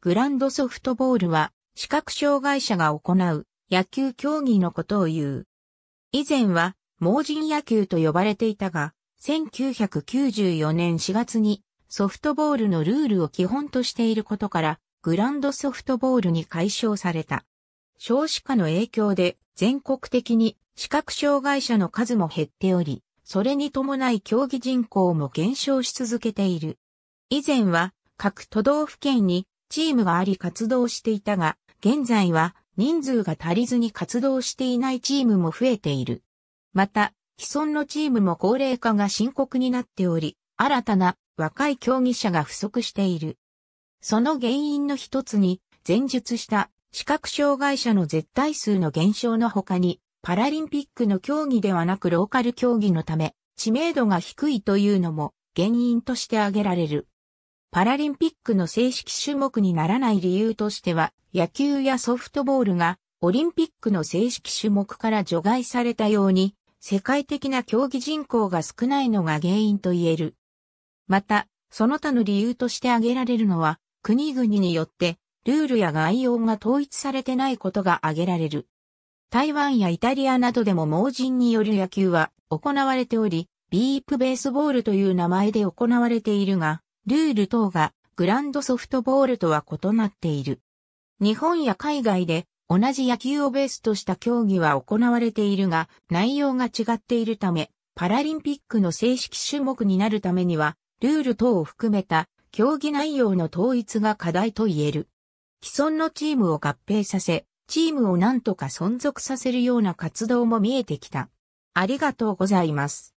グランドソフトボールは視覚障害者が行う野球競技のことを言う。以前は盲人野球と呼ばれていたが、1994年4月にソフトボールのルールを基本としていることからグランドソフトボールに解消された。少子化の影響で全国的に視覚障害者の数も減っており、それに伴い競技人口も減少し続けている。以前は各都道府県にチームがあり活動していたが、現在は人数が足りずに活動していないチームも増えている。また、既存のチームも高齢化が深刻になっており、新たな若い競技者が不足している。その原因の一つに、前述した視覚障害者の絶対数の減少の他に、パラリンピックの競技ではなくローカル競技のため、知名度が低いというのも原因として挙げられる。パラリンピックの正式種目にならない理由としては、野球やソフトボールがオリンピックの正式種目から除外されたように、世界的な競技人口が少ないのが原因と言える。また、その他の理由として挙げられるのは、国々によってルールや概要が統一されてないことが挙げられる。台湾やイタリアなどでも盲人による野球は行われており、ビープベースボールという名前で行われているが、ルール等がグランドソフトボールとは異なっている。日本や海外で同じ野球をベースとした競技は行われているが、内容が違っているため、パラリンピックの正式種目になるためには、ルール等を含めた競技内容の統一が課題と言える。既存のチームを合併させ、チームを何とか存続させるような活動も見えてきた。ありがとうございます。